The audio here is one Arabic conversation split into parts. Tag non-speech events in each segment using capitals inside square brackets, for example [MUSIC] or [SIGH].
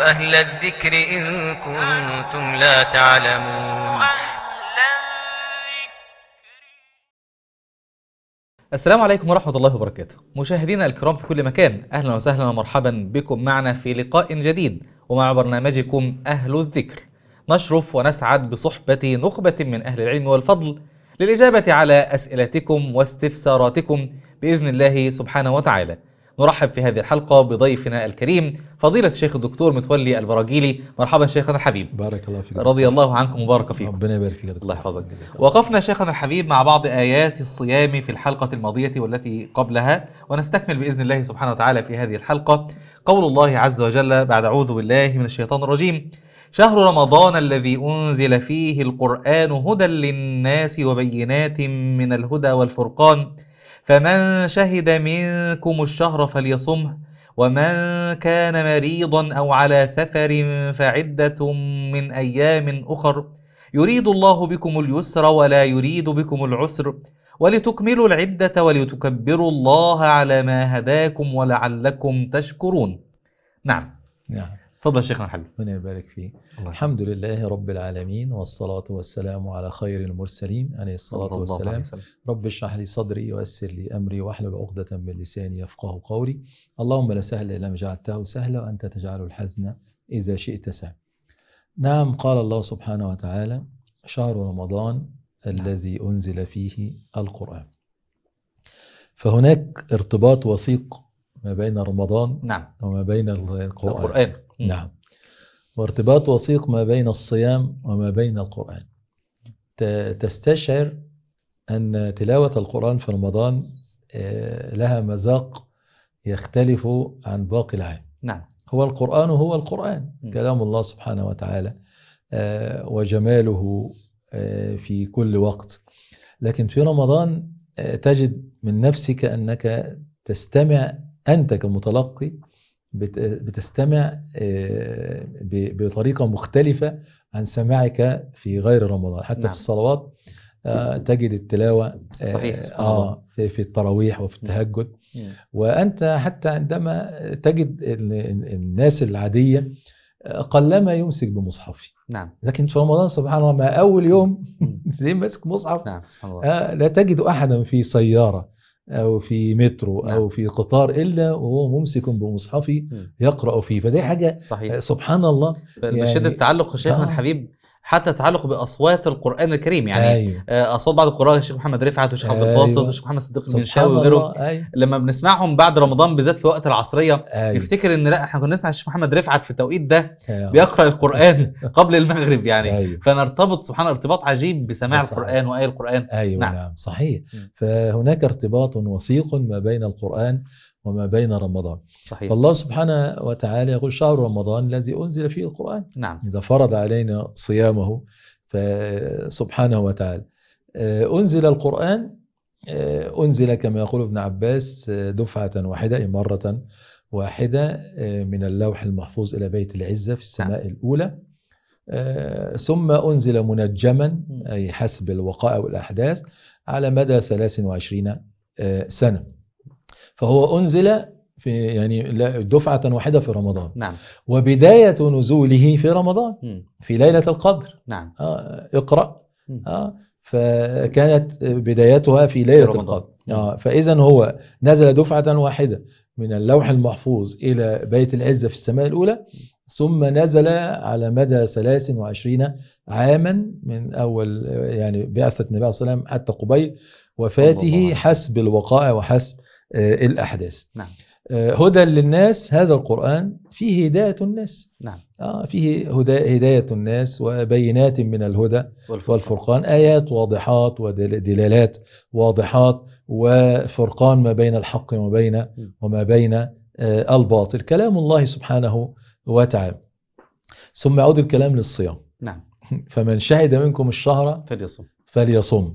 أهل الذكر إن كنتم لا تعلمون السلام عليكم ورحمة الله وبركاته مشاهدينا الكرام في كل مكان أهلا وسهلا ومرحبا بكم معنا في لقاء جديد ومع برنامجكم أهل الذكر نشرف ونسعد بصحبة نخبة من أهل العلم والفضل للإجابة على أسئلتكم واستفساراتكم بإذن الله سبحانه وتعالى نرحب في هذه الحلقة بضيفنا الكريم فضيلة الشيخ الدكتور متولي البراجيلي مرحبا شيخنا الحبيب بارك الله فيك رضي الله عنكم وبارك فيكم ربنا يبارك فيك الله يحفظك وقفنا شيخنا الحبيب مع بعض آيات الصيام في الحلقة الماضية والتي قبلها ونستكمل بإذن الله سبحانه وتعالى في هذه الحلقة قول الله عز وجل بعد أعوذ بالله من الشيطان الرجيم شهر رمضان الذي أنزل فيه القرآن هدى للناس وبينات من الهدى والفرقان فمن شهد منكم الشهر فليصمه ومن كان مريضا او على سفر فعده من ايام اخر يريد الله بكم اليسر ولا يريد بكم العسر ولتكملوا العده ولتكبروا الله على ما هداكم ولعلكم تشكرون نعم نعم تفضل شيخنا حلو ربنا يبارك فيك الله الحمد لله رب العالمين والصلاة والسلام على خير المرسلين عليه الصلاة والسلام رب اشرح لي صدري ويسر لي أمري واحلل عقدة من لساني يفقه قولي اللهم لا سهل إلا ما جعلته سهلا وأنت تجعل الحزن إذا شئت سهلا نعم قال الله سبحانه وتعالى شهر رمضان نعم. الذي أنزل فيه القرآن فهناك ارتباط وثيق ما بين رمضان نعم وما بين القرآن, القرآن. نعم وارتباط وثيق ما بين الصيام وما بين القرآن تستشعر أن تلاوة القرآن في رمضان آه، لها مذاق يختلف عن باقي العام نعم هو القرآن هو القرآن كلام الله سبحانه وتعالى آه، وجماله آه، في كل وقت لكن في رمضان تجد من نفسك أنك تستمع أنت كمتلقي بتستمع آه، بطريقه مختلفه عن سماعك في غير رمضان حتى نعم. في الصلوات آه، تجد التلاوه آه، صحيح اه في التراويح وفي نعم. التهجد نعم. وانت حتى عندما تجد الناس العاديه قلما يمسك بمصحفي نعم لكن في رمضان سبحان الله ما اول يوم تلاقيه [LAUGHS] ماسك مصحف نعم سبحان الله آه لا تجد احدا في سياره او في مترو او نعم. في قطار الا وهو ممسك بمصحفي يقرا فيه فدي حاجه صحيح سبحان الله يعني مشيت التعلق شيخنا آه. الحبيب حتى تعلق باصوات القران الكريم يعني أيوه. آه، اصوات بعض القراء الشيخ محمد رفعت والشيخ عبد الباسط أيوه. والشيخ محمد صديق المنشاوي وغيره أيوه. لما بنسمعهم بعد رمضان بالذات في وقت العصريه أيوه. نفتكر ان لا احنا كنا نسمع الشيخ محمد رفعت في التوقيت ده أيوه. بيقرا القران [LAUGHS] قبل المغرب يعني أيوه. فنرتبط سبحان ارتباط عجيب بسماع صحيح. القران واي القران ايوه نعم, نعم. صحيح فهناك ارتباط وثيق ما بين القران وما بين رمضان صحيح فالله سبحانه وتعالى يقول شهر رمضان الذي أنزل فيه القرآن نعم إذا فرض علينا صيامه فسبحانه وتعالى آه، أنزل القرآن آه، أنزل كما يقول ابن عباس آه، دفعة واحدة أي مرة واحدة من اللوح المحفوظ إلى بيت العزة في السماء نعم. الأولى ثم أنزل منجما أي حسب الوقائع والأحداث على مدى 23 سنة فهو أنزل في يعني دفعة واحدة في رمضان نعم وبداية نزوله في رمضان م. في ليلة القدر نعم آه اقرأ آه فكانت بدايتها في ليلة في القدر آه فإذا هو نزل دفعة واحدة من اللوح المحفوظ إلى بيت العزة في السماء الأولى ثم نزل على مدى 23 عاما من أول يعني بعثة النبي عليه الصلاه والسلام حتى قبيل وفاته حسب الوقائع وحسب آه، الأحداث نعم آه، هدى للناس هذا القرآن فيه هداية الناس نعم آه فيه هدا هداية الناس وبينات من الهدى والفرقان, والفرقان آيات واضحات ودلالات واضحات وفرقان ما بين الحق وما بين وما بين آه الباطل كلام الله سبحانه وتعالى ثم يعود الكلام للصيام نعم فمن شهد منكم الشهر فليصم فليصم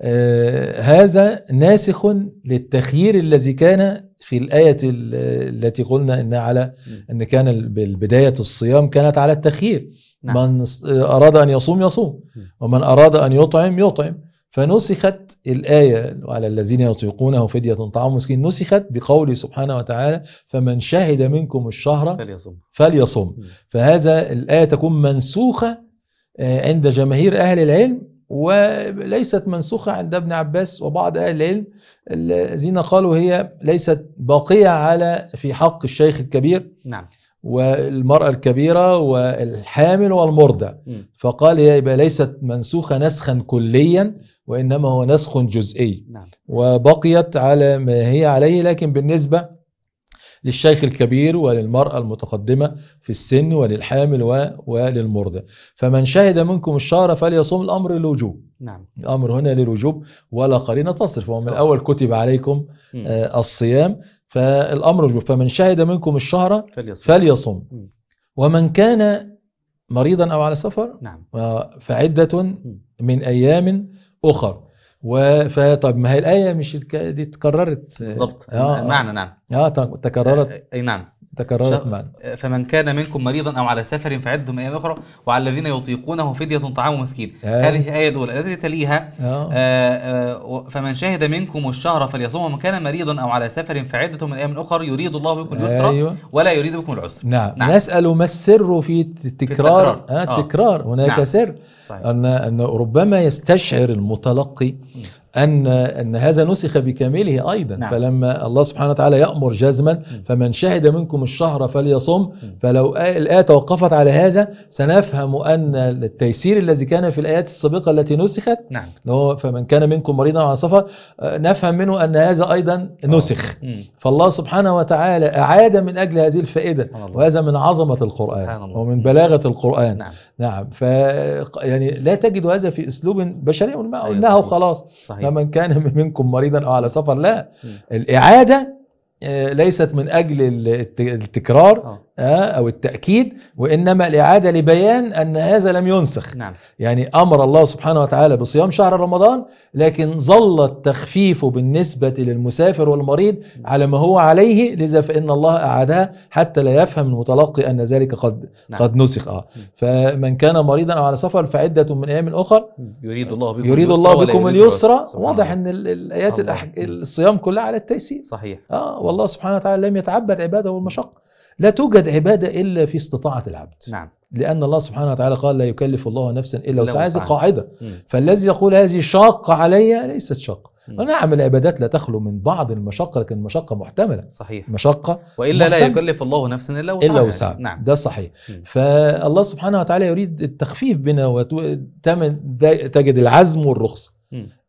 آه هذا ناسخ للتخيير الذي كان في الآية التي قلنا إن على أن كان بداية الصيام كانت على التخيير نعم. من أراد أن يصوم يصوم ومن أراد أن يطعم يطعم فنسخت الآية على الذين يطيقونه فدية طعام مسكين نسخت بقوله سبحانه وتعالى فمن شهد منكم الشهر فليصم, فليصم. فهذا الآية تكون منسوخة آه، عند جماهير أهل العلم وليست منسوخة عند ابن عباس وبعض أهل العلم الذين قالوا هي ليست باقية على في حق الشيخ الكبير نعم والمرأة الكبيرة والحامل والمرضع فقال هي يبقى ليست منسوخة نسخا كليا وإنما هو نسخ جزئي نعم. وبقيت على ما هي عليه لكن بالنسبة للشيخ الكبير وللمرأة المتقدمة في السن وللحامل وللمرضع فمن شهد منكم الشهر فليصوم الأمر للوجوب نعم الأمر هنا للوجوب ولا قرينة تصرف ومن الأول كتب عليكم آه الصيام فالأمر للوجوب فمن شهد منكم الشهر فليصوم, فليصوم. ومن كان مريضا أو على سفر نعم. فعدة من أيام أخر و فطب ما هي الايه مش الك... دي تكررت بالظبط آه معنى نعم اه تكررت اي نعم تكررت معنا فمن كان منكم مريضا او على سفر فعده من ايام اخرى وعلى الذين يطيقونه فديه طعام مسكين آه. هذه الايه الاولى التي تليها آه. آه, آه، فمن شهد منكم الشهر فليصوم ومن كان مريضا او على سفر فعده من ايام اخرى يريد الله بكم اليسر أيوة. ولا يريد بكم العسر نعم. نعم نسال ما السر في التكرار في التكرار, آه،, آه التكرار. هناك نعم. سر صحيح. ان ان ربما يستشعر المتلقي أن أن هذا نسخ بكامله أيضا نعم. فلما الله سبحانه وتعالى يأمر جزما فمن شهد منكم الشهر فليصم فلو الآية توقفت على هذا سنفهم أن التيسير الذي كان في الآيات السابقة التي نسخت نعم فمن كان منكم مريضا على سفر آه، نفهم منه أن هذا أيضا آه. نسخ فالله سبحانه وتعالى أعاد من أجل هذه الفائدة وهذا من عظمة القرآن ومن بلاغة القرآن نعم, نعم. ف يعني لا تجد هذا في أسلوب بشري ما قلناه أيوة، وخلاص صحيح. فمن كان [LAUGHS] منكم مريضا او على سفر لا الاعاده آه، ليست من اجل التكرار آه. آه، أو التأكيد وإنما الإعادة لبيان أن هذا لم ينسخ نعم. يعني أمر الله سبحانه وتعالى بصيام شهر رمضان لكن ظل التخفيف بالنسبة للمسافر والمريض على ما هو عليه لذا فإن الله أعادها حتى لا يفهم المتلقي أن ذلك قد نعم. قد نسخ آه. فمن كان مريضا أو على سفر فعدة من أيام أخر يريد الله بكم يريد الله بكم اليسرى واضح أن الآيات الصيام كلها على التيسير صحيح آه والله سبحانه وتعالى لم يتعبد عباده بالمشقة لا توجد عبادة إلا في استطاعة العبد نعم لأن الله سبحانه وتعالى قال لا يكلف الله نفسا إلا وسعها هذه قاعدة مم. فالذي يقول هذه شاقة علي ليست شاقة نعم العبادات لا تخلو من بعض المشقة لكن المشقة محتملة صحيح مشقة وإلا محتمل. لا يكلف الله نفسا إلا وسعها إلا وسعها يعني. نعم ده صحيح مم. فالله سبحانه وتعالى يريد التخفيف بنا وتجد تجد العزم والرخصة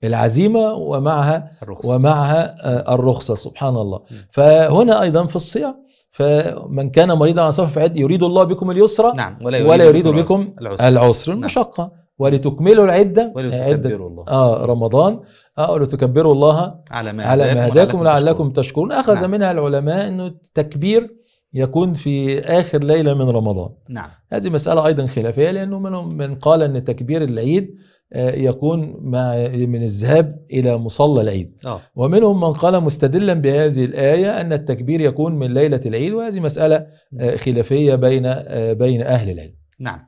العزيمة ومعها الرخصة. ومعها آه، الرخصة سبحان الله مم. فهنا أيضا في الصيام فمن كان مريضا على سفر فعد يريد الله بكم اليسرى نعم ولا يريد, ولا يريد بكم العسر, العسر نعم. المشقة ولتكملوا العدة ولتكبروا الله آه رمضان آه ولتكبروا الله على ما على ما هداكم لعلكم تشكرون أخذ نعم. منها العلماء أنه التكبير يكون في آخر ليلة من رمضان نعم هذه مسألة أيضا خلافية لأنه منهم من قال أن تكبير العيد آه، يكون مع من الذهاب إلى مصلى العيد آه. ومنهم من قال مستدلا بهذه الآية أن التكبير يكون من ليلة العيد وهذه مسألة آه، نعم. خلافية بين آه، بين أهل العلم نعم.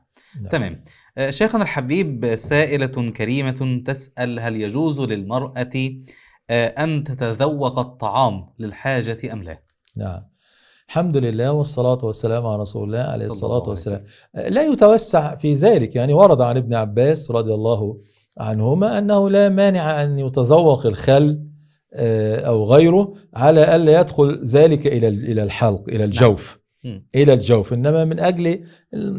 نعم تمام شيخنا الحبيب سائلة كريمة تسأل هل يجوز للمرأة أن تتذوق الطعام للحاجة أم لا نعم الحمد لله والصلاة والسلام على رسول الله عليه الصلاة والسلام لا يتوسع في ذلك يعني ورد عن ابن عباس رضي الله عنهما أنه لا مانع أن يتذوق الخل آه، أو غيره على ألا يدخل ذلك إلى إلى الحلق إلى نعم. الجوف إلى الجوف إنما من أجل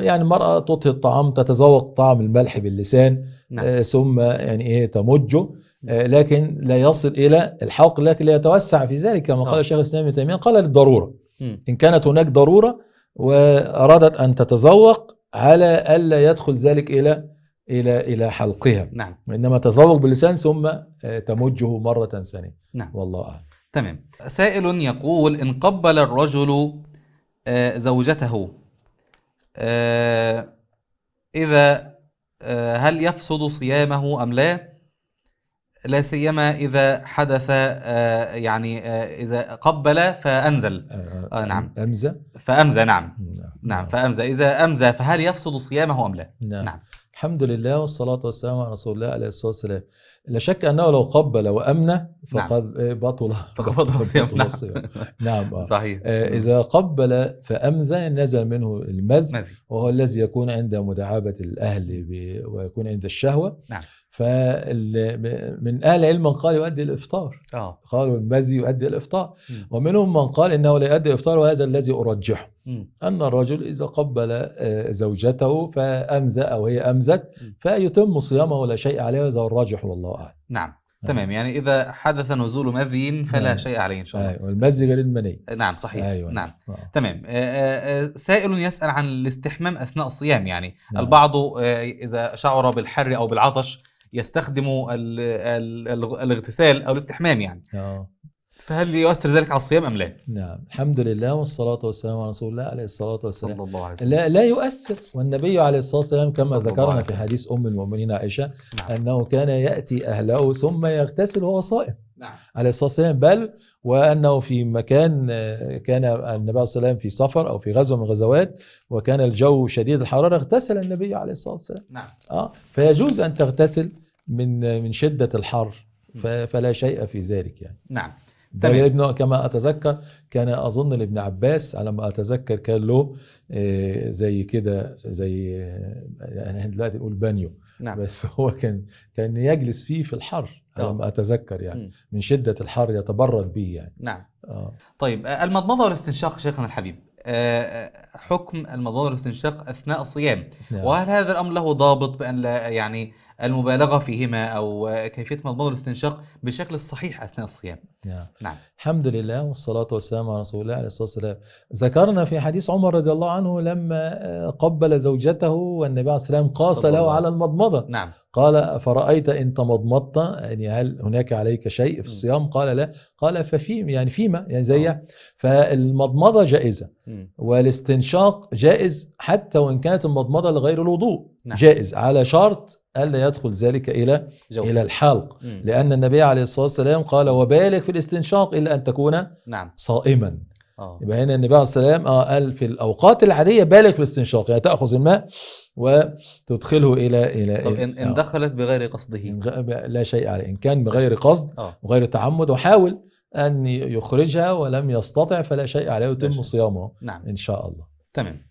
يعني المرأة تطهي الطعام تتذوق طعم الملح باللسان نعم. آه، ثم يعني إيه تمجه آه، لكن لا يصل إلى الحلق لكن لا يتوسع في ذلك كما قال نعم. الشيخ الإسلام ابن تيمية قال للضرورة إن كانت هناك ضرورة وأرادت أن تتذوق على ألا يدخل ذلك إلى إلى إلى حلقها نعم إنما تذوق باللسان ثم آه، تمجه مرة ثانية نعم والله أعلم تمام سائل يقول إن قبل الرجل آه، زوجته آه، إذا هل يفسد صيامه أم لا؟ لا سيما اذا حدث آه، يعني آه، اذا قبل فانزل آه, آه، نعم امزى فامزى نعم نعم, نعم، فامزى اذا امزى فهل يفسد صيامه ام لا نعم, نعم. الحمد لله والصلاة والسلام على رسول الله عليه الصلاة والسلام لا شك أنه لو قبل وامن نعم. فقد نعم. [LAUGHS] بطل فقد بطل الصيام نعم, نعم. صحيح آه إذا قبل فأمزى نزل منه المز وهو الذي يكون عند مداعبة الأهل ويكون عند الشهوة نعم. فمن اهل العلم من قال يؤدي الافطار آه. قالوا المزي يؤدي الافطار م. ومنهم من قال انه لا يؤدي الافطار وهذا الذي ارجحه م. ان الرجل اذا قبل آه، زوجته فامزى او هي امزت فيتم صيامه لا شيء عليه هذا الراجح والله اعلم نعم،, نعم تمام يعني اذا حدث نزول مذي فلا نعم. شيء عليه ان شاء الله ايوه المذي غير المني نعم صحيح أيوة. نعم أوه. تمام آه، آه، سائل يسال عن الاستحمام اثناء الصيام يعني نعم. البعض اذا شعر بالحر او بالعطش يستخدموا الـ الـ الـ الاغتسال او الاستحمام يعني آه. فهل يؤثر ذلك على الصيام ام لا؟ نعم الحمد لله والصلاه والسلام على رسول الله عليه الصلاه والسلام صلى الله عليه وسلم. لا, لا يؤثر والنبي عليه الصلاه والسلام كما ذكرنا في حديث ام المؤمنين عائشه نعم. انه كان ياتي اهله ثم يغتسل وهو صائم نعم. عليه الصلاه والسلام بل وانه في مكان كان النبي عليه الصلاه والسلام في سفر او في غزوه من الغزوات وكان الجو شديد الحراره اغتسل النبي عليه الصلاه والسلام نعم اه فيجوز ان تغتسل من من شده الحر فلا شيء في ذلك يعني نعم ده ابن كما اتذكر كان اظن لابن عباس على ما اتذكر كان له آه، زي كده زي آه، يعني دلوقتي اقول بانيو نعم. بس [LAUGHS] هو كان كان يجلس فيه في الحر على ما اتذكر يعني من شده الحر يتبرد به يعني نعم آه. طيب آه، المضمضه والاستنشاق شيخنا الحبيب حكم المضمضه والاستنشاق اثناء الصيام نعم. وهل هذا الامر له ضابط بان لا يعني المبالغه فيهما او كيفيه مضمون الاستنشاق بالشكل الصحيح اثناء الصيام. نعم. نعم. الحمد لله والصلاه والسلام على رسول الله عليه الصلاه والسلام. ذكرنا في حديث عمر رضي الله عنه لما آه، قبل زوجته والنبي عليه الصلاه والسلام قاس له على المضمضه. نعم. قال فرايت ان تمضمضت يعني هل هناك عليك شيء في الصيام؟ قال لا، قال ففي يعني فيما يعني زي آه. فالمضمضه جائزه والاستنشاق جائز حتى وان كانت المضمضه لغير الوضوء. نعم. جائز على شرط ألا يدخل ذلك إلى جوف. إلى الحلق مم. لأن النبي عليه الصلاة والسلام قال وبالغ في الاستنشاق إلا أن تكون نعم. صائما أوه. يبقى هنا النبي عليه الصلاه والسلام آه، قال في الاوقات العاديه بالغ في الاستنشاق يعني تاخذ الماء وتدخله الى الى طب ان, إن آه. دخلت بغير قصده لا شيء عليه ان كان بغير قصد أوه. وغير تعمد وحاول ان يخرجها ولم يستطع فلا شيء عليه يتم صيامه نعم. ان شاء الله تمام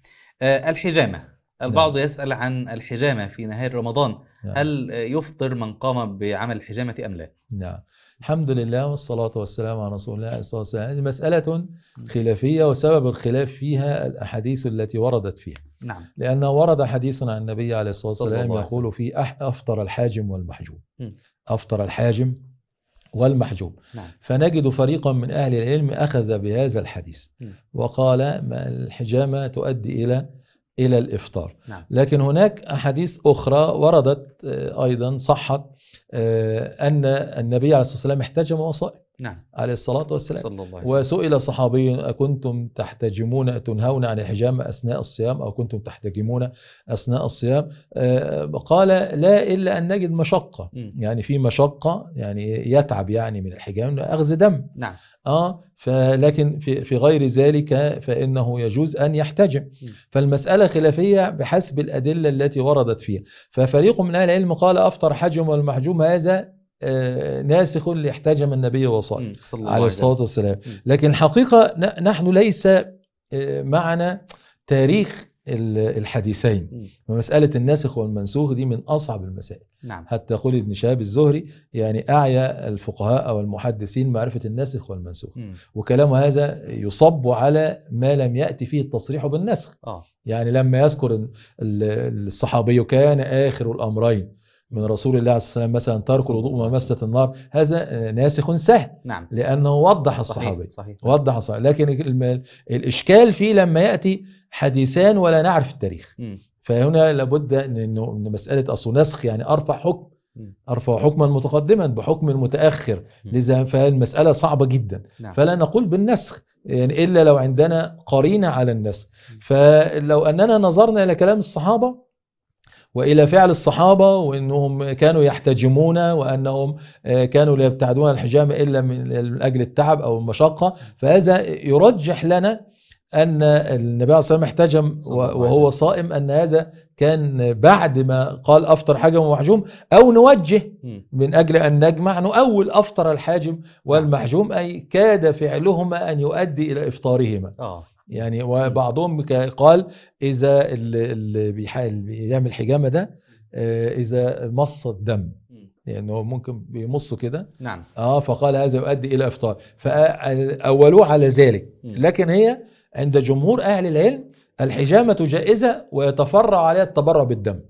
آه الحجامه البعض نعم. يسأل عن الحجامة في نهاية رمضان نعم. هل يفطر من قام بعمل الحجامة أم لا؟ نعم الحمد لله والصلاة والسلام على رسول الله صلى الله عليه وسلم هذه مسألة نعم. خلافية وسبب الخلاف فيها الأحاديث التي وردت فيها نعم لأن ورد حديث عن النبي عليه الصلاة والسلام يقول في أح... أفطر الحاجم والمحجوب أفطر الحاجم والمحجوب نعم. فنجد فريقا من أهل العلم أخذ بهذا الحديث م. وقال الحجامة تؤدي إلى إلى الإفطار نعم. لكن هناك أحاديث أخرى وردت آه، أيضا صحت آه، أن النبي عليه الصلاة والسلام احتجم وصائم نعم عليه الصلاة والسلام صلى الله عليه وسلم. وسئل صحابي أكنتم تحتجمون تنهون عن الحجامة أثناء الصيام أو كنتم تحتجمون أثناء الصيام آه، قال لا إلا أن نجد مشقة م. يعني في مشقة يعني يتعب يعني من الحجامة أغز دم نعم آه فلكن في, في غير ذلك فإنه يجوز أن يحتجم م. فالمسألة خلافية بحسب الأدلة التي وردت فيها ففريق من أهل العلم قال أفطر حجم والمحجوم هذا آه، ناسخ لاحتجم النبي وصال عليه الصلاة والسلام لكن الحقيقة نحن ليس آه، معنا تاريخ الحديثين ومسألة الناسخ والمنسوخ دي من أصعب المسائل نعم. حتى يقول ابن شهاب الزهري يعني أعيا الفقهاء والمحدثين معرفة الناسخ والمنسوخ م. وكلام هذا يصب على ما لم يأتي فيه التصريح بالنسخ آه. يعني لما يذكر الصحابي كان آخر الأمرين من رسول الله صلى الله عليه وسلم مثلا ترك الوضوء ومسة النار هذا ناسخ سهل نعم. لأنه وضح الصحابي صحيح. وضح الصحابي لكن الإشكال فيه لما يأتي حديثان ولا نعرف التاريخ م. فهنا لابد أن مسألة أصل نسخ يعني أرفع حكم أرفع حكما متقدما بحكم متأخر لذا فالمسألة صعبة جدا نعم. فلا نقول بالنسخ يعني إلا لو عندنا قرينة على النسخ فلو أننا نظرنا إلى كلام الصحابة والى فعل الصحابه وانهم كانوا يحتجمون وانهم آه، كانوا لا يبتعدون الحجامه الا من اجل التعب او المشقه فهذا يرجح لنا ان النبي عليه الصلاه احتجم وهو صائم ان هذا كان بعد ما قال افطر حجم ومحجوم او نوجه من اجل ان نجمع نؤول افطر الحاجم نعم. والمحجوم اي كاد فعلهما ان يؤدي الى افطارهما آه. يعني وبعضهم قال اذا اللي بيعمل حجامه ده آه، اذا مص الدم لانه يعني ممكن بيمص كده نعم اه فقال هذا يؤدي الى افطار فاولوه على ذلك لكن هي عند جمهور اهل العلم الحجامه جائزه ويتفرع عليها التبرع بالدم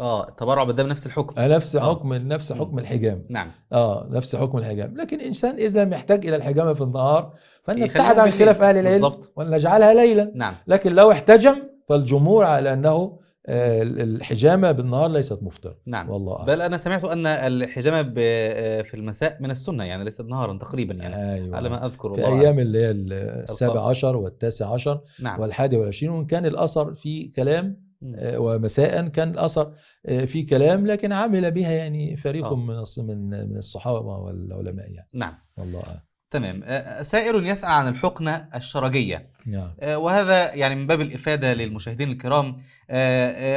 اه تبرع قدام نفس الحكم آه، نفس آه. حكم نفس حكم الحجام نعم اه نفس حكم الحجام لكن انسان اذا لم يحتاج الى الحجامه في النهار فلنبتعد عن خلاف اهل العلم بالزبط. ولنجعلها ليلا نعم لكن لو احتجم فالجمهور على انه آه، الحجامه بالنهار ليست مفطره نعم والله أعلم. بل انا سمعت ان الحجامه آه، في المساء من السنه يعني ليست نهارا تقريبا يعني أيوة. على ما اذكر في ايام اللي هي السابع عشر والتاسع عشر نعم. والحادي والعشرين وان كان الاثر في كلام آه، ومساء كان الاثر آه، في كلام لكن عمل بها يعني فريق آه. من من من الصحابه والعلماء يعني نعم والله تمام سائر يسأل عن الحقنة الشرجية نعم. وهذا يعني من باب الإفادة للمشاهدين الكرام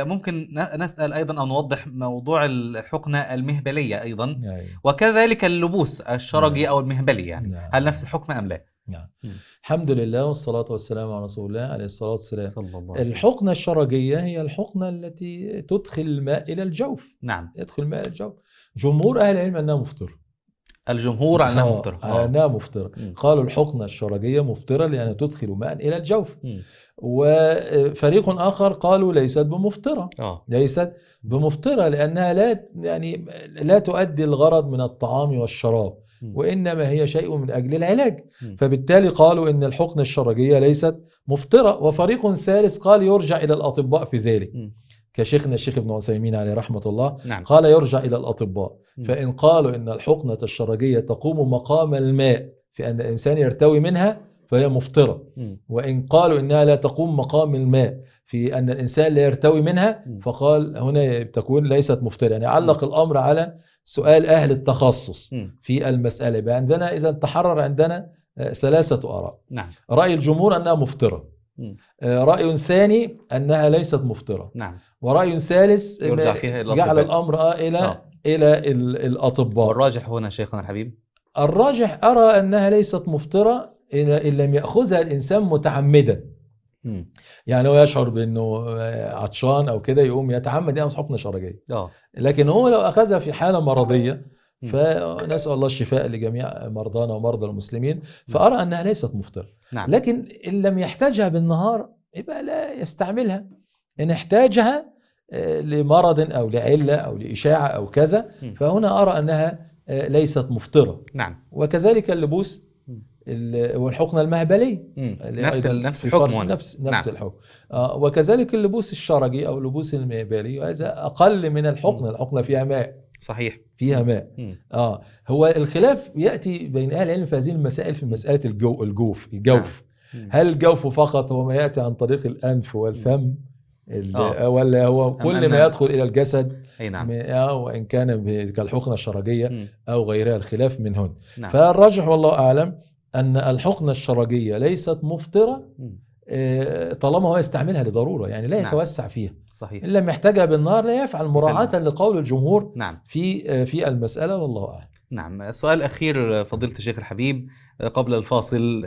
ممكن نسأل أيضا أو نوضح موضوع الحقنة المهبلية أيضا نعم. وكذلك اللبوس الشرجي نعم. أو المهبلي يعني نعم. هل نفس الحكم أم لا؟ نعم الحمد لله والصلاة والسلام على رسول الله عليه الصلاة والسلام صلى الله عليه الحقنة الشرجية هي الحقنة التي تدخل الماء إلى الجوف نعم يدخل الماء إلى الجوف جمهور أهل العلم أنها مفطرة الجمهور على نعم. انها مفطره آه، الجمهور انها مفطره انها مفطره قالوا الحقنه الشرجيه مفطره لانها تدخل ماء الى الجوف وفريق آه، اخر قالوا ليست بمفطره آه. ليست بمفطره لانها لا يعني لا تؤدي الغرض من الطعام والشراب وإنما هي شيء من أجل العلاج فبالتالي قالوا إن الحقن الشرجية ليست مفطرة وفريق ثالث قال يرجع إلى الأطباء في ذلك كشيخنا الشيخ ابن عثيمين عليه رحمة الله نعم. قال يرجع إلى الأطباء فإن قالوا إن الحقنة الشرجية تقوم مقام الماء في أن الإنسان يرتوي منها فهي مفطرة وإن قالوا إنها لا تقوم مقام الماء في أن الإنسان لا يرتوي منها فقال هنا تكون ليست مفطرة يعني علق الأمر على سؤال أهل التخصص في المسألة يعني عندنا إذا تحرر عندنا آه، ثلاثة آراء نعم. رأي الجمهور أنها مفطرة آه، رأي ثاني أنها ليست مفطرة نعم. ورأي ثالث يرجع فيها إلى جعل الأمر آه، إلى إلى الأطباء الراجح هنا شيخنا الحبيب الراجح أرى أنها ليست مفطرة ان لم ياخذها الانسان متعمدا يعني هو يشعر بانه آه، عطشان او كده يقوم يتعمد يعني حقنه شرجيه آه. لكن هو لو اخذها في حاله مرضيه فنسال الله الشفاء لجميع مرضانا ومرضى المسلمين فارى انها ليست مفطره نعم. لكن ان لم يحتاجها بالنهار يبقى لا يستعملها ان احتاجها آه، لمرض او لعله او لاشاعه او كذا فهنا ارى انها ليست مفطره نعم وكذلك اللبوس والحقنه المهبليه نفس نفس الحكم نفس نفس نعم. الحكم آه وكذلك اللبوس الشرجي او اللبوس المهبلي هذا اقل من الحقنه الحقنه فيها ماء صحيح فيها ماء مم. اه هو الخلاف ياتي بين اهل العلم في هذه المسائل في مساله الجو الجوف الجوف نعم. هل الجوف فقط هو ما ياتي عن طريق الانف والفم آه. ولا هو كل ما يدخل الى الجسد اي نعم آه، وان كان كالحقنه الشرجيه مم. او غيرها الخلاف من هنا نعم. فالراجح والله اعلم ان الحقنه الشرجيه ليست مفطره آه، طالما هو يستعملها لضروره يعني لا نعم. يتوسع نعم. فيها صحيح ان لم يحتاجها بالنار لا يفعل مراعاه نعم. لقول الجمهور نعم. في آه، في المساله والله اعلم نعم سؤال اخير آه، فضيله الشيخ الحبيب قبل الفاصل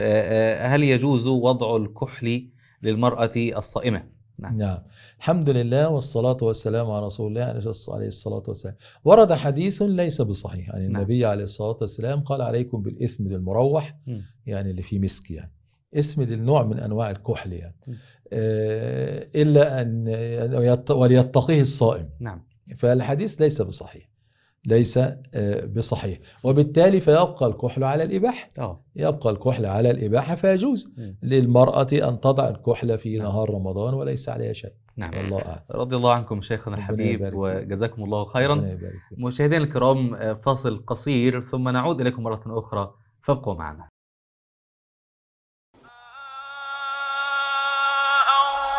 هل يجوز وضع الكحل للمراه الصائمه نعم. نعم الحمد لله والصلاة والسلام على رسول الله عليه الصلاة والسلام ورد حديث ليس بصحيح عن يعني نعم. النبي عليه الصلاة والسلام قال عليكم بالإثم المروح يعني اللي فيه مسك يعني اسم النوع من انواع الكحل يعني آه الا ان وليتقيه الصائم نعم فالحديث ليس بصحيح ليس آه، بصحيح وبالتالي فيبقى الكحل على الإباحة آه. يبقى الكحل على الإباحة فيجوز للمرأة أن تضع الكحل في نعم. نهار رمضان وليس عليها شيء نعم الله أعلم رضي الله عنكم شيخنا الحبيب وجزاكم الله خيرا مشاهدينا الكرام آه، فاصل قصير ثم نعود إليكم مرة أخرى فابقوا معنا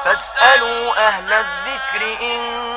فاسألوا أهل الذكر إن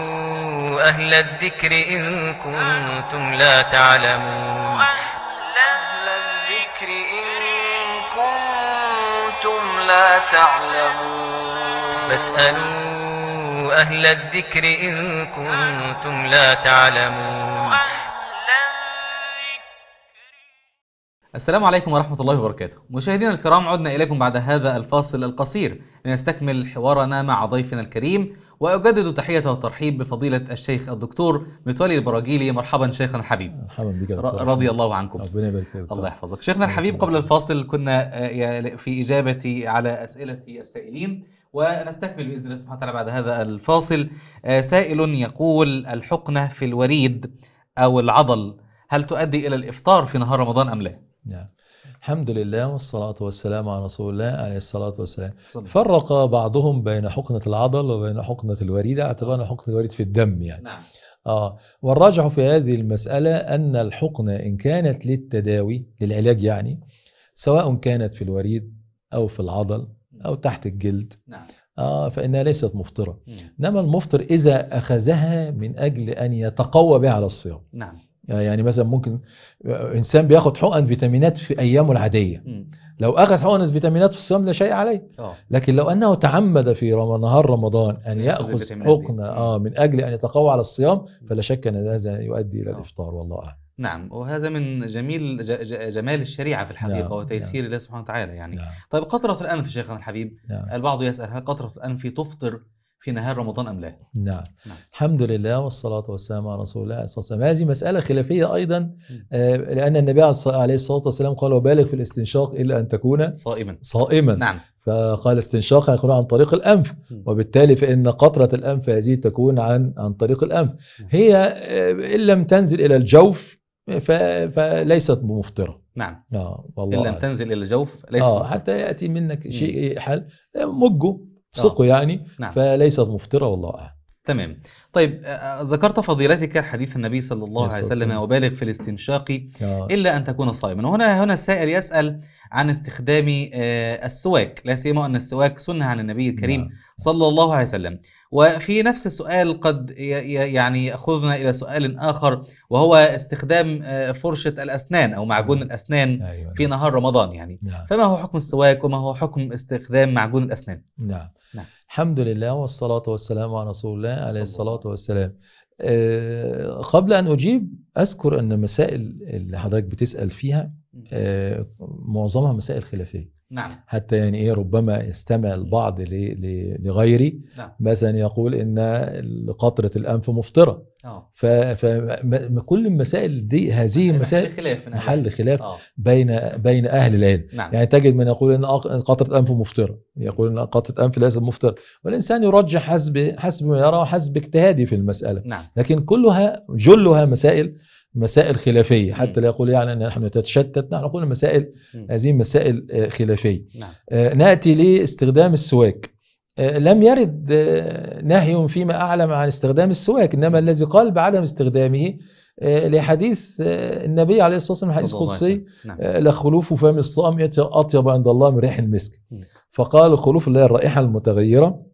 أهل الذكر إن كنتم لا تعلمون أهل الذكر إن كنتم لا تعلمون فاسألوا أهل الذكر إن كنتم لا تعلمون السلام عليكم ورحمة الله وبركاته مشاهدينا الكرام عدنا إليكم بعد هذا الفاصل القصير لنستكمل حوارنا مع ضيفنا الكريم واجدد تحيه والترحيب بفضيله الشيخ الدكتور متولي البراجيلي مرحبا شيخنا الحبيب مرحبا بك رضي الله عنكم ربنا يبارك فيك الله يحفظك شيخنا الحبيب قبل الفاصل كنا آه، في اجابتي على اسئله السائلين ونستكمل باذن الله سبحانه وتعالى بعد هذا الفاصل آه، سائل يقول الحقنه في الوريد او العضل هل تؤدي الى الافطار في نهار رمضان ام لا؟ نعم الحمد لله والصلاة والسلام على رسول الله عليه الصلاة والسلام صلح. فرق بعضهم بين حقنة العضل وبين حقنة الوريدة اعتبرنا حقنة الوريد في الدم يعني نعم. آه والراجح في هذه المسألة أن الحقنة إن كانت للتداوي للعلاج يعني سواء كانت في الوريد أو في العضل نعم. أو تحت الجلد نعم. آه فإنها ليست مفطرة إنما المفطر إذا أخذها من أجل أن يتقوى بها على الصيام نعم آه، يعني مثلا ممكن آه، انسان بياخد حقن فيتامينات في ايامه العاديه لو اخذ حقن فيتامينات في الصيام لا شيء عليه آه. لكن لو انه تعمد في نهار رمضان ان ياخذ حقن اه من اجل ان يتقوى على الصيام فلا شك ان هذا يؤدي الى الافطار والله اعلم نعم وهذا من جميل جمال الشريعه في الحقيقه نعم. وتيسير نعم. الله سبحانه وتعالى يعني نعم. طيب قطره الانف شيخنا الحبيب نعم. البعض يسال هل قطره الانف تفطر في نهار رمضان أم لا نعم, نعم. الحمد لله والصلاة والسلام على رسول الله صلى الله عليه وسلم هذه مسألة خلافية أيضا آه، لأن النبي عليه الصلاة والسلام قال وبالغ في الاستنشاق إلا أن تكون صائما صائما نعم فقال استنشاق يكون عن طريق الانف وبالتالي فان قطره الانف هذه تكون عن عن طريق الانف نعم. هي آه، ان لم تنزل الى الجوف فليست مفطره نعم اه والله ان لم تنزل الى الجوف ليست اه حتى ياتي منك شيء حل آه، مجه ثقوا يعني نعم. فليست مفطره والله اعلم تمام طيب ذكرت فضيلتك حديث النبي صلى الله عليه وسلم وبالغ في الاستنشاق الا ان تكون صائما وهنا هنا السائل يسال عن استخدام السواك لا سيما ان السواك سنه عن النبي الكريم نعم. صلى الله عليه وسلم وفي نفس السؤال قد يعني ياخذنا الى سؤال اخر وهو استخدام فرشه الاسنان او معجون نعم. الاسنان أيوة، في نعم. نهار رمضان يعني فما هو حكم السواك وما هو حكم استخدام معجون الاسنان نعم نعم الحمد لله والصلاة والسلام على رسول الله عليه الصلاة والسلام آه، قبل أن أجيب أذكر أن مسائل اللي حضرتك بتسأل فيها آه، معظمها مسائل خلافية نعم. حتى يعني ايه ربما يستمع البعض لغيري نعم. مثلا يقول ان قطره الانف مفطره آه. ف فكل المسائل دي هذه المسائل نعم. محل خلاف محل آه. خلاف بين بين اهل العلم نعم. يعني تجد من يقول ان قطره انف مفطره يقول ان قطره انف ليست مفطره والانسان يرجح حسب حسب ما يرى وحسب اجتهاده في المساله نعم. لكن كلها جلها مسائل مسائل خلافيه حتى لا يقول يعني ان نحن نتشتت نحن نقول مسائل هذه مسائل آه، خلافيه الخلفي نعم. آه، نأتي لاستخدام السواك آه، لم يرد آه، نهي فيما أعلم عن استخدام السواك إنما نعم. الذي قال بعدم استخدامه لحديث النبي عليه الصلاة والسلام حديث قدسي نعم. لخلوف فم الصائم أطيب عند الله من ريح المسك نعم. فقال خلوف الله الرائحة المتغيرة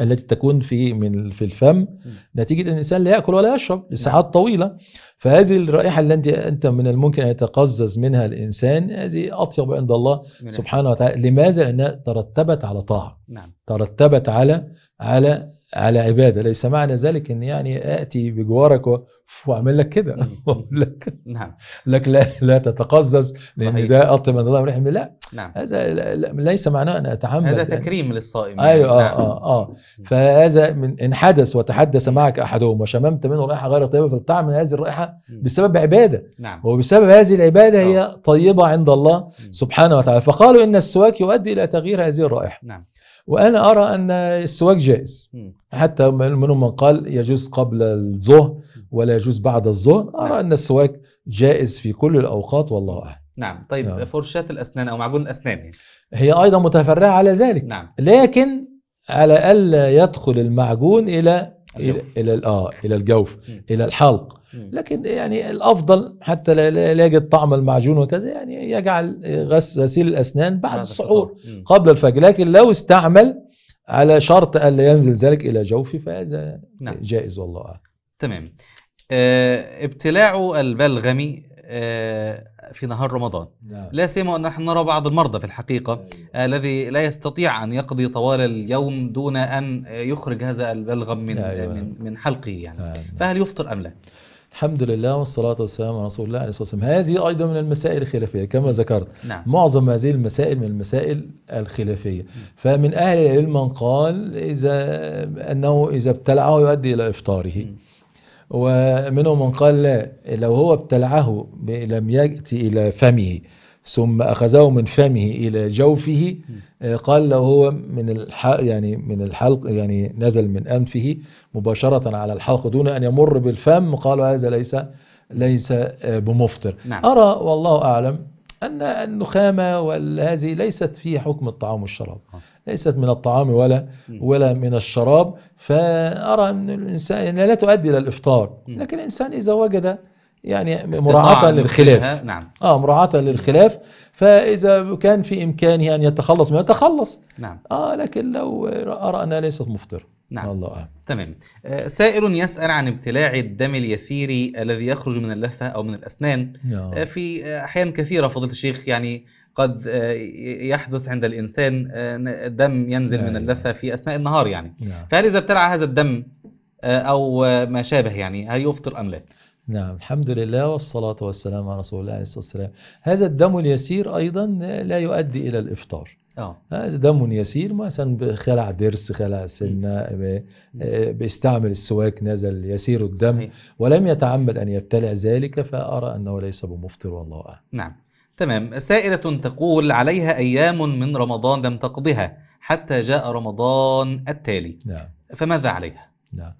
التي تكون في من في الفم نتيجه ان الانسان لا ياكل ولا يشرب لساعات نعم. طويله فهذه الرائحه اللي انت انت من الممكن ان يتقزز منها الانسان هذه اطيب عند الله سبحانه وتعالى لماذا لانها ترتبت على طاعه نعم. ترتبت على على على عباده ليس معنى ذلك ان يعني اتي بجوارك واعمل لك كده [LAUGHS] لك نعم لك لا لا تتقزز لان ده قط من الله رحمه لا نعم. هذا ليس معناه ان اتحمل هذا تكريم يعني. للصائم ايوه يعني. اه نعم. اه اه فهذا من ان حدث وتحدث معك احدهم وشممت منه رائحه غير طيبه فالطعم من هذه الرائحه بسبب عباده نعم. وبسبب هذه العباده هي آه. طيبه عند الله سبحانه وتعالى فقالوا ان السواك يؤدي الى تغيير هذه الرائحه نعم وانا ارى ان السواك جائز حتى منهم من قال يجوز قبل الظهر ولا يجوز بعد الظهر ارى نعم. ان السواك جائز في كل الاوقات والله اعلم نعم طيب نعم. فرشاه الاسنان او معجون الاسنان يعني. هي ايضا متفرعه على ذلك نعم لكن على الا يدخل المعجون الى الى الى اه الى الجوف الى الحلق لكن يعني الافضل حتى لا يجد طعم المعجون وكذا يعني يجعل غس غسيل الاسنان بعد السحور قبل الفجر لكن لو استعمل على شرط الا ينزل ذلك الى جوفي فهذا نعم. جائز والله اعلم تمام آه، ابتلاع البلغم آه، في نهار رمضان نعم. لا سيما أن نحن نرى بعض المرضى في الحقيقة أيوة. آه، الذي لا يستطيع أن يقضي طوال اليوم دون أن يخرج هذا البلغم من أيوة. من, من حلقه يعني نعم. فهل يفطر أم لا؟ الحمد لله والصلاة والسلام على رسول الله عليه الصلاة والسلام هذه أيضا من المسائل الخلافية كما ذكرت نعم. معظم هذه المسائل من المسائل الخلافية م. فمن أهل العلم من قال إذا أنه إذا ابتلعه يؤدي إلى إفطاره م. ومنهم من قال لا لو هو ابتلعه لم يأتي إلى فمه ثم أخذه من فمه إلى جوفه آه، قال لو هو من الحلق يعني من الحلق يعني نزل من أنفه مباشرة على الحلق دون أن يمر بالفم قالوا هذا ليس ليس آه، بمفطر نعم. أرى والله أعلم أن النخامة وهذه ليست في حكم الطعام والشراب آه. ليست من الطعام ولا ولا من الشراب فأرى أن الإنسان يعني لا تؤدي إلى الإفطار لكن الإنسان إذا وجد يعني مراعاة للخلاف نعم. آه مراعاة للخلاف فإذا كان في إمكانه أن يتخلص منها يتخلص نعم آه لكن لو أرى أنها ليست مفطرة نعم الله أعلم تمام آه، سائل يسأل عن ابتلاع الدم اليسير الذي يخرج من اللثة أو من الأسنان نعم. آه، في آه، أحيان كثيرة فضيلة الشيخ يعني قد يحدث عند الإنسان دم ينزل نعم. من أيوة. اللثة في أثناء النهار يعني نعم. فهل إذا ابتلع هذا الدم أو ما شابه يعني هل يفطر أم لا؟ نعم الحمد لله والصلاة والسلام على رسول الله عليه الصلاة والسلام هذا الدم اليسير أيضا لا يؤدي إلى الإفطار آه. هذا دم يسير مثلا خلع ضرس خلع سنه آه، آه، بيستعمل السواك نزل يسير الدم صحيح. ولم يتعمد ان يبتلع ذلك فارى انه ليس بمفطر والله اعلم. نعم تمام سائله تقول عليها ايام من رمضان لم تقضها حتى جاء رمضان التالي نعم فماذا عليها؟ نعم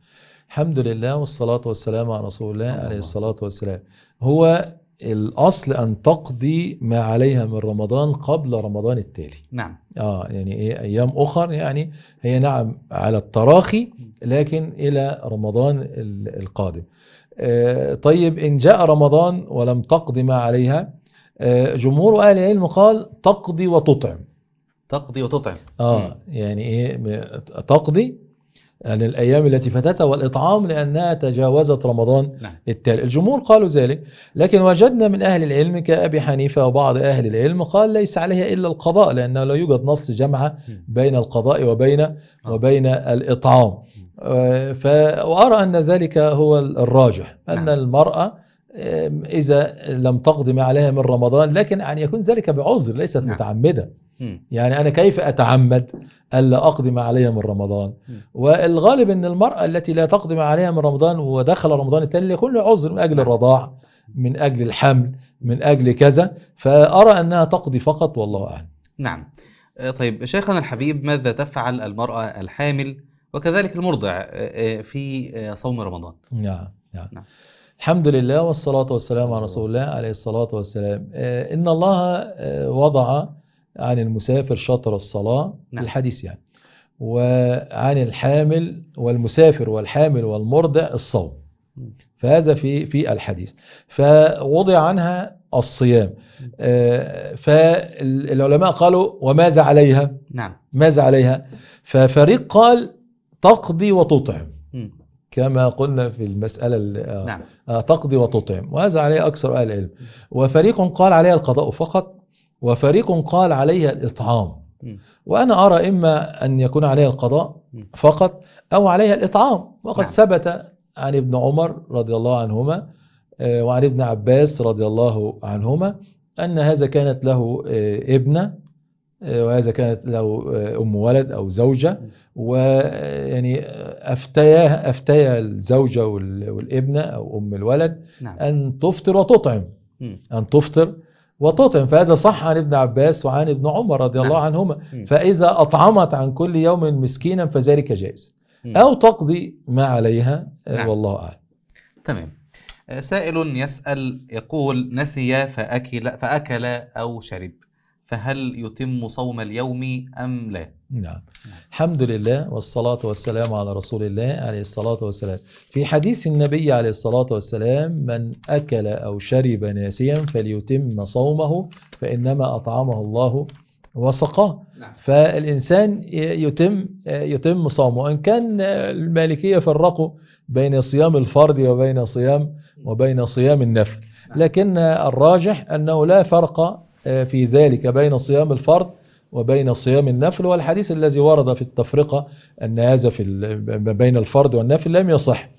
الحمد لله والصلاة والسلام على رسول الله عليه الصلاة والسلام هو الأصل أن تقضي ما عليها من رمضان قبل رمضان التالي نعم آه يعني إيه أيام أخر يعني هي نعم على التراخي لكن إلى رمضان القادم آه طيب إن جاء رمضان ولم تقضي ما عليها آه جمهور أهل العلم قال تقضي وتطعم تقضي وتطعم آه يعني إيه تقضي يعني آه، الأيام التي فاتتها والإطعام لأنها تجاوزت رمضان نعم. التالي الجمهور قالوا ذلك لكن وجدنا من أهل العلم كأبي حنيفة وبعض أهل العلم قال ليس عليها إلا القضاء لأنه لا يوجد نص جمع بين القضاء وبين آه. وبين الإطعام آه، فارى أن ذلك هو الراجح أن نعم. المرأة إذا لم تقضي ما عليها من رمضان لكن أن يعني يكون ذلك بعذر ليست نعم. متعمدة يعني أنا كيف أتعمد ألا أقدم عليها من رمضان والغالب أن المرأة التي لا تقدم عليها من رمضان ودخل رمضان التالي له عذر من أجل نعم. الرضاع من أجل الحمل من أجل كذا فأرى أنها تقضي فقط والله أعلم نعم آه، طيب شيخنا الحبيب ماذا تفعل المرأة الحامل وكذلك المرضع آه، آه، في صوم رمضان نعم نعم, نعم. الحمد لله والصلاة والسلام على رسول الله عليه الصلاة والسلام إن الله وضع عن المسافر شطر الصلاة نعم. الحديث يعني وعن الحامل والمسافر والحامل والمرضع الصوم فهذا في في الحديث فوضع عنها الصيام آه، فالعلماء قالوا وماذا عليها نعم ماذا عليها ففريق قال تقضي وتطعم كما قلنا في المسألة نعم. آه، تقضي وتطعم وهذا عليه أكثر أهل العلم وفريق قال عليها القضاء فقط وفريق قال عليها الإطعام وأنا أرى إما أن يكون عليها القضاء فقط أو عليها الإطعام وقد نعم. ثبت عن ابن عمر رضي الله عنهما آه، وعن ابن عباس رضي الله عنهما أن هذا كانت له آه، ابنة آه، وهذا كانت له أم ولد أو زوجة ويعني أفتيا أفتيا الزوجة والابنة أو أم الولد نعم. أن تفطر وتطعم أن تفطر وتطعم فهذا صح عن ابن عباس وعن ابن عمر رضي الله نعم. عنهما فإذا أطعمت عن كل يوم مسكينا فذلك جائز أو تقضي ما عليها آه، نعم. والله أعلم تمام آه، سائل يسأل يقول نسي فأكل, فأكل أو شرب فهل يتم صوم اليوم أم لا؟ نعم الحمد لله والصلاة والسلام على رسول الله عليه الصلاة والسلام في حديث النبي عليه الصلاة والسلام من أكل أو شرب ناسيا فليتم صومه فإنما أطعمه الله وسقاه نعم. فالإنسان يتم يتم صومه إن كان المالكية فرقوا بين صيام الفرض وبين صيام وبين صيام النفل نعم. لكن الراجح أنه لا فرق في ذلك بين صيام الفرض وبين صيام النفل والحديث الذي ورد في التفرقة أن هذا في بين الفرض والنفل لم يصح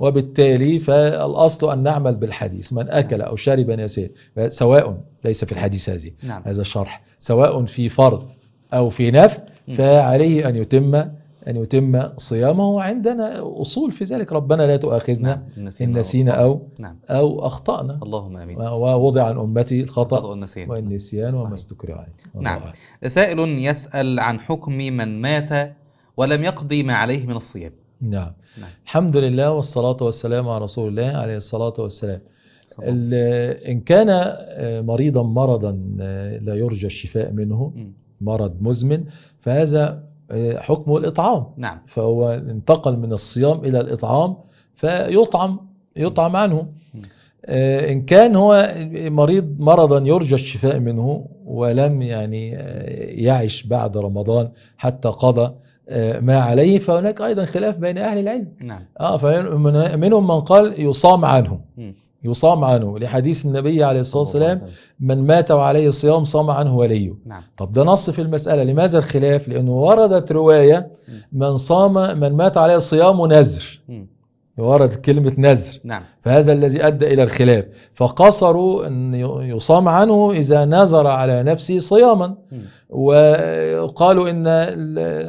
وبالتالي فالأصل أن نعمل بالحديث من أكل أو شرب نسيه سواء ليس في الحديث هذه نعم. هذا الشرح سواء في فرض أو في نفل فعليه أن يتم أن يتم صيامه وعندنا أصول في ذلك ربنا لا تؤاخذنا نعم. إن نسينا أو نعم. أو أخطأنا اللهم آمين ووضع عن أمتي الخطأ والنسيان والنسيان وما استكره عليه نعم أعلم. سائل يسأل عن حكم من مات ولم يقضي ما عليه من الصيام نعم, نعم. الحمد لله والصلاة والسلام على رسول الله عليه الصلاة والسلام إن كان آه، مريضا مرضا آه، لا يرجى الشفاء منه مرض مزمن فهذا حكمه الإطعام نعم فهو انتقل من الصيام إلى الإطعام فيطعم يطعم عنه آه، إن كان هو مريض مرضا يرجى الشفاء منه ولم يعني آه، يعش بعد رمضان حتى قضى آه، ما عليه فهناك أيضا خلاف بين أهل العلم نعم آه فمنهم من قال يصام عنه يصام عنه لحديث النبي عليه الصلاة والسلام من مات وعليه الصيام صام عنه وليه نعم. طب ده نص في المسألة لماذا الخلاف لأنه وردت رواية من صام من مات عليه الصيام نذر وردت كلمة نزر نعم. فهذا الذي أدى إلى الخلاف فقصروا أن يصام عنه إذا نذر على نفسه صياما م. وقالوا إن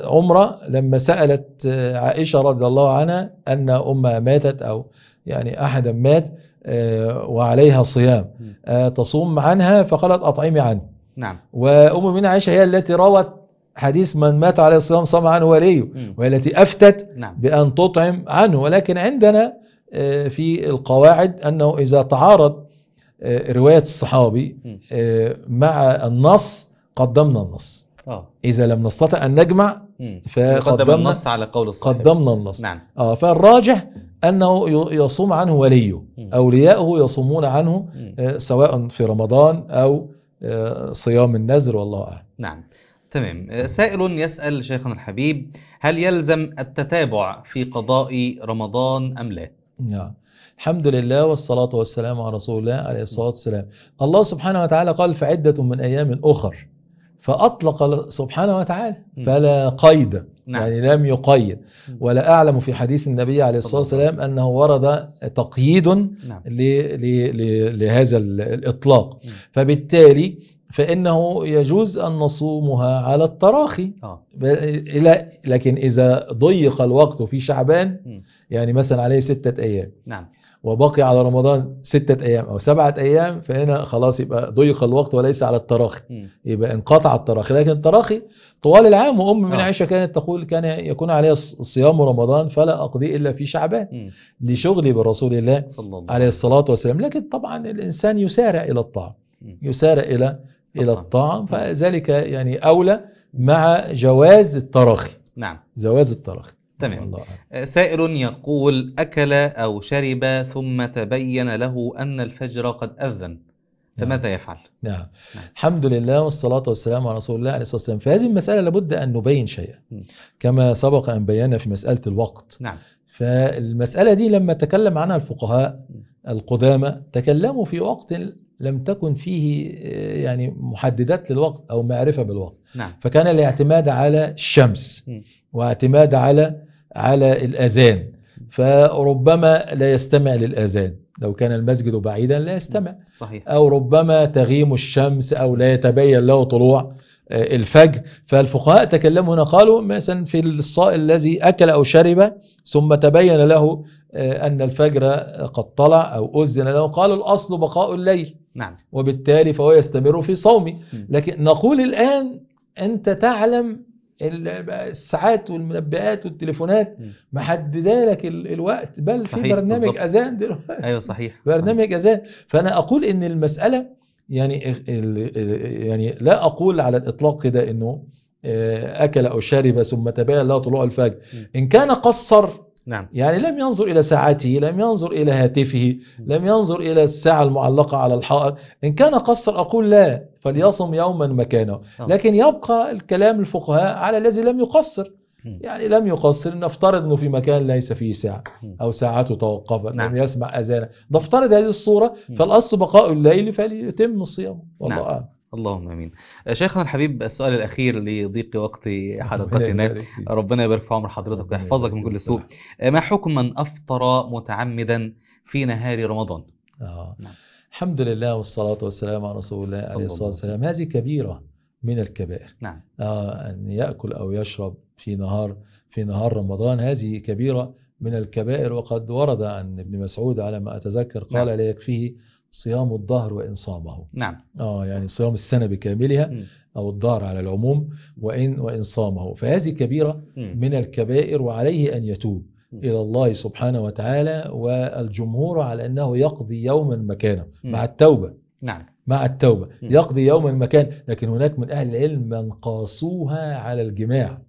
عمرة لما سألت عائشة رضي الله عنها أن أمها ماتت أو يعني أحدا مات آه، وعليها صيام آه، تصوم عنها فقالت أطعمي عنه نعم وأم من عائشة هي التي روت حديث من مات عليه الصيام صام عنه وليه وهي التي أفتت نعم. بأن تطعم عنه ولكن عندنا آه، في القواعد أنه إذا تعارض رواية الصحابي مع النص قدمنا النص أوه. إذا لم نستطع أن نجمع فقدمنا النص على قول الصحابي قدمنا النص نعم. آه فالراجح أنه يصوم عنه وليه أولياؤه يصومون عنه آه، سواء في رمضان أو آه، صيام النذر والله أعلم نعم تمام آه، سائل يسأل شيخنا الحبيب هل يلزم التتابع في قضاء رمضان أم لا؟ نعم الحمد لله والصلاة والسلام على رسول الله عليه الصلاة والسلام الله سبحانه وتعالى قال فعدة من أيام أخر فأطلق سبحانه وتعالى فلا قيد نعم. يعني لم يقيد ولا أعلم في حديث النبي عليه الصلاة والسلام أنه ورد تقييد نعم. لهذا الإطلاق نعم. فبالتالي فإنه يجوز أن نصومها على التراخي آه. لكن إذا ضيق الوقت في شعبان يعني مثلا عليه ستة أيام نعم وبقي على رمضان ستة أيام أو سبعة أيام فهنا خلاص يبقى ضيق الوقت وليس على التراخي م. يبقى انقطع التراخي لكن التراخي طوال العام وأم من آه. عائشة كانت تقول كان يكون علي صيام رمضان فلا أقضي إلا في شعبان م. لشغلي برسول الله, صلى الله عليه الصلاة والسلام لكن طبعا الإنسان يسارع إلى الطعام يسارع إلى إلى الطعام فذلك يعني أولى مع جواز التراخي نعم جواز التراخي تمام والله. آه، سائل يقول أكل أو شرب ثم تبين له أن الفجر قد أذن فماذا نعم. يفعل؟ نعم. نعم الحمد لله والصلاة والسلام على رسول الله عليه الصلاة والسلام في هذه المسألة لابد أن نبين شيئا كما سبق أن بينا في مسألة الوقت نعم فالمسألة دي لما تكلم عنها الفقهاء القدامى تكلموا في وقت لم تكن فيه آه، يعني محددات للوقت أو معرفة بالوقت نعم. فكان الاعتماد على الشمس واعتماد على على الأذان فربما لا يستمع للأذان لو كان المسجد بعيدا لا يستمع صحيح. أو ربما تغيم الشمس أو لا يتبين له طلوع آه، الفجر فالفقهاء تكلموا هنا قالوا مثلا في الصائل الذي أكل أو شرب ثم تبين له آه، أن الفجر قد طلع أو أذن له قالوا الأصل بقاء الليل نعم. وبالتالي فهو يستمر في صومه لكن نقول الآن أنت تعلم الساعات والمنبئات والتليفونات محدده لك الوقت بل في برنامج بالزبط. اذان دلوقتي ايوه صحيح [LAUGHS] برنامج صحيح. اذان فانا اقول ان المساله يعني يعني لا اقول على الاطلاق كده انه آه، اكل او شرب ثم تبين له طلوع الفجر ان كان قصر نعم يعني لم ينظر إلى ساعته لم ينظر إلى هاتفه لم ينظر إلى الساعة المعلقة على الحائط إن كان قصر أقول لا فليصم يوما مكانه آه. لكن يبقى الكلام الفقهاء على الذي لم يقصر يعني لم يقصر نفترض انه في مكان ليس فيه ساعه او ساعته توقفت نعم. لم يسمع اذانا نفترض هذه الصوره فالاصل بقاء الليل فليتم الصيام والله نعم. أعلم. اللهم امين آه، شيخنا الحبيب السؤال الاخير لضيق وقت حلقتنا ربنا يبارك في عمر حضرتك ويحفظك من كل سوء آه، ما حكم من افطر متعمدا في نهار رمضان آه. نعم. الحمد لله والصلاة والسلام على رسول الله عليه الصلاة والسلام هذه كبيرة من الكبائر نعم آه أن يأكل أو يشرب في نهار في نهار رمضان هذه كبيرة من الكبائر وقد ورد عن ابن مسعود على ما أتذكر قال نعم. لا يكفيه صيام الظهر وإن صامه نعم آه يعني صيام السنة بكاملها م. أو الظهر على العموم وإن, وإن صامه فهذه كبيرة م. من الكبائر وعليه أن يتوب م. إلى الله سبحانه وتعالى والجمهور على أنه يقضي يوما مكانه مع التوبة نعم مع التوبة يقضي يوما مكان لكن هناك من أهل العلم من قاسوها على الجماع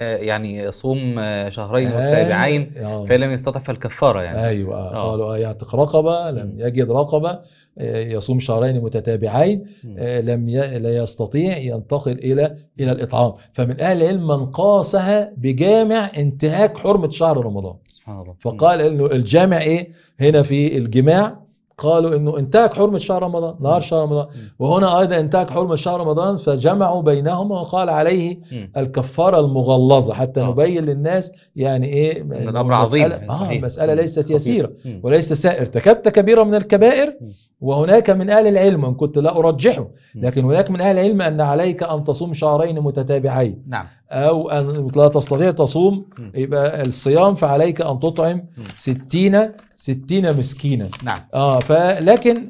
آه، يعني صوم آه، شهرين متتابعين آه،, آه. فان لم يستطع فالكفاره يعني ايوه آه. قالوا يعتق رقبه لم يجد رقبه يصوم شهرين متتابعين لم ي... لا يستطيع ينتقل الى الى الاطعام فمن اهل العلم من قاسها بجامع انتهاك حرمه شهر رمضان سبحان الله فقال انه الجامع ايه هنا في الجماع قالوا انه انتهك حرمه شهر رمضان نهار شهر رمضان وهنا ايضا انتهك حرمه شهر رمضان فجمعوا بينهما وقال عليه الكفاره المغلظه حتى آه. نبين للناس يعني ايه الامر عظيم اه المساله ليست يسيره وليس سائر ارتكبت كبيره من الكبائر وهناك من اهل العلم ان كنت لا ارجحه لكن هناك من اهل العلم ان عليك ان تصوم شهرين متتابعين نعم او ان لا تستطيع تصوم يبقى الصيام فعليك ان تطعم ستين ستين مسكينا نعم اه فلكن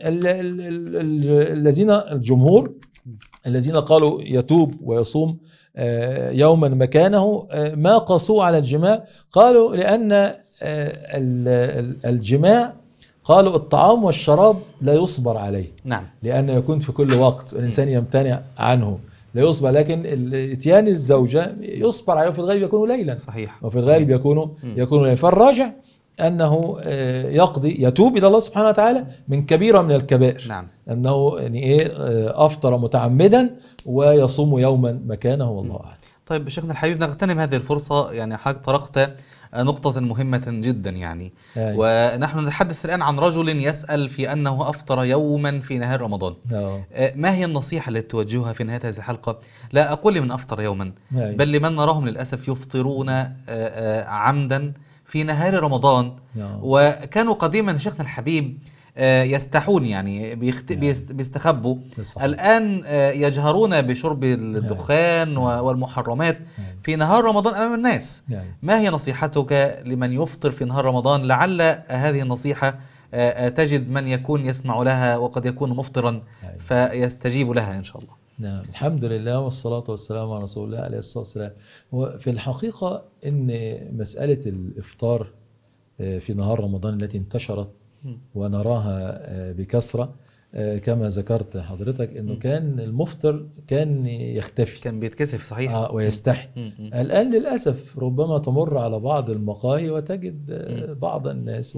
الذين الجمهور الذين قالوا يتوب ويصوم آه، يوما مكانه آه، ما قصوا على الجماع قالوا لأن آه، الجماع قالوا الطعام والشراب لا يصبر عليه نعم لأنه يكون في كل وقت الإنسان يمتنع عنه لا يصبر لكن اتيان الزوجه يصبر عليه في الغالب يكون ليلا صحيح وفي الغالب يكون يكون ليلا فالراجع انه آه، يقضي يتوب الى الله سبحانه وتعالى من كبيره من الكبائر نعم. انه يعني ايه آه، افطر متعمدا ويصوم يوما مكانه والله اعلم طيب شيخنا الحبيب نغتنم هذه الفرصه يعني حضرتك طرقت آه، نقطة مهمة جدا يعني أي. ونحن نتحدث الآن عن رجل يسأل في أنه أفطر يوما في نهار رمضان أوه. ما هي النصيحة التي توجهها في نهاية هذه الحلقة لا أقول لمن أفطر يوما أي. بل لمن نراهم للأسف يفطرون عمدا في نهار رمضان نعم. وكانوا قديما شيخنا الحبيب آه، يستحون يعني بيخت... نعم. بيستخبوا الآن آه، يجهرون بشرب الدخان نعم. والمحرمات في نهار رمضان أمام الناس ما هي نصيحتك لمن يفطر في نهار رمضان لعل هذه النصيحة آه، تجد من يكون يسمع لها وقد يكون مفطرا أيوة. فيستجيب لها إن شاء الله نعم الحمد لله والصلاة والسلام على رسول الله عليه الصلاة والسلام وفي الحقيقة أن مسألة الإفطار آه، في نهار رمضان التي انتشرت ونراها آه، بكثرة آه، كما ذكرت حضرتك انه كان المفطر كان يختفي كان بيتكسف صحيح آه ويستحي الان للاسف ربما تمر على بعض المقاهي وتجد بعض الناس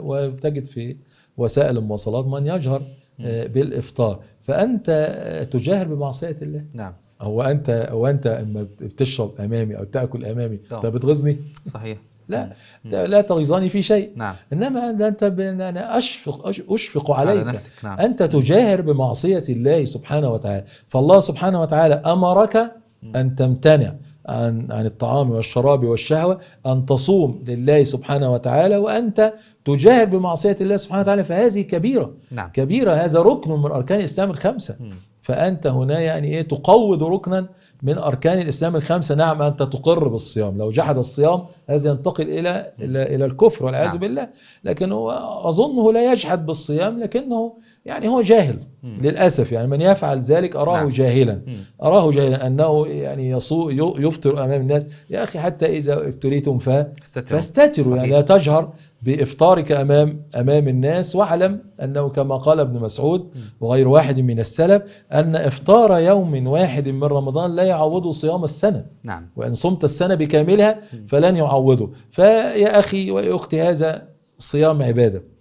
وتجد في وسائل المواصلات من يجهر آه، بالافطار فانت آه، تجاهر بمعصيه الله نعم هو انت هو انت اما بتشرب امامي او تاكل امامي انت بتغيظني صحيح لا مم. لا تغيظني في شيء نعم. انما انت انا اشفق اشفق عليك على نفسك. نعم. انت تجاهر بمعصيه الله سبحانه وتعالى فالله سبحانه وتعالى امرك ان تمتنع عن عن الطعام والشراب والشهوة أن تصوم لله سبحانه وتعالى وأنت تجاهد بمعصية الله سبحانه وتعالى فهذه كبيرة نعم. كبيرة هذا ركن من أركان الإسلام الخمسة م. فأنت هنا يعني إيه تقوض ركنا من أركان الإسلام الخمسة نعم أنت تقر بالصيام لو جحد الصيام هذا ينتقل إلى إلى, إلى الكفر والعياذ نعم. بالله لكن هو أظنه لا يجحد بالصيام لكنه يعني هو جاهل مم. للأسف يعني من يفعل ذلك أراه نعم. جاهلا مم. أراه جاهلا أنه يعني يصو يفطر أمام الناس يا أخي حتى إذا ابتليتم ف... فاستتروا يعني لا تجهر بإفطارك أمام أمام الناس واعلم أنه كما قال ابن مسعود مم. وغير واحد من السلف أن إفطار يوم واحد من رمضان لا يعوض صيام السنة نعم. وإن صمت السنة بكاملها فلن يعوضه فيا أخي واختي أختي هذا صيام عبادة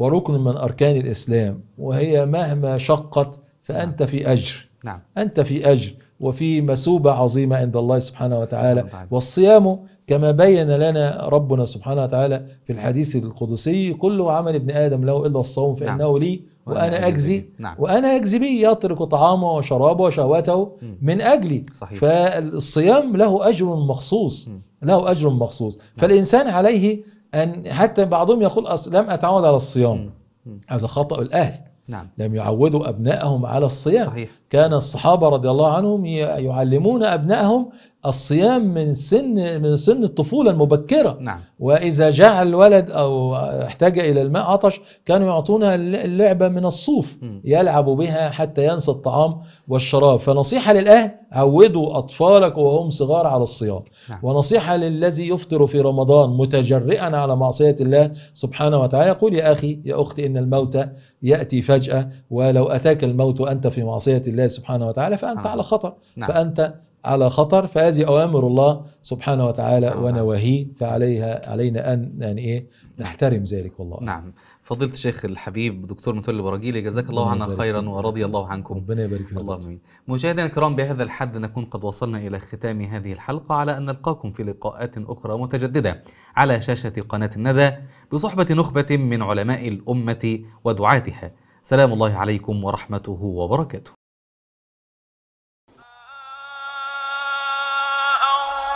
وركن من أركان الإسلام وهي مهما شقت فأنت نعم. في أجر نعم. أنت في أجر وفي مثوبة عظيمة عند الله سبحانه وتعالى والصيام كما بين لنا ربنا سبحانه وتعالى في الحديث القدسي كل عمل ابن آدم له إلا الصوم نعم. فإنه لي وأنا أجزي نعم. وأنا أجزي به يترك طعامه وشرابه وشهوته من أجلي صحيح. فالصيام له أجر مخصوص له أجر مخصوص نعم. فالإنسان عليه أن حتى بعضهم يقول أصل لم أتعود على الصيام هذا خطأ الأهل نعم. لم يعودوا أبنائهم على الصيام صحيح. كان الصحابة رضي الله عنهم يعلمون أبنائهم الصيام من سن من سن الطفولة المبكرة نعم. وإذا جاع الولد أو احتاج إلى الماء عطش كانوا يعطونا اللعبة من الصوف م. يلعب بها حتى ينسى الطعام والشراب فنصيحة للأهل عودوا أطفالك وهم صغار على الصيام نعم. ونصيحة للذي يفطر في رمضان متجرئا على معصية الله سبحانه وتعالى يقول يا أخي يا أختي إن الموت يأتي فجأة ولو أتاك الموت أنت في معصية الله سبحانه وتعالى فأنت نعم. على خطر نعم. فأنت على خطر فهذه اوامر الله سبحانه وتعالى ونواهيه فعليها علينا ان يعني ايه نعم. نحترم ذلك والله نعم فضيله الشيخ الحبيب دكتور متولي البراجيلي جزاك الله عنا خيرا ورضي الله عنكم ربنا يبارك فيك الله امين مشاهدينا الكرام بهذا الحد نكون قد وصلنا الى ختام هذه الحلقه على ان نلقاكم في لقاءات اخرى متجدده على شاشه قناه الندى بصحبه نخبه من علماء الامه ودعاتها سلام الله عليكم ورحمته وبركاته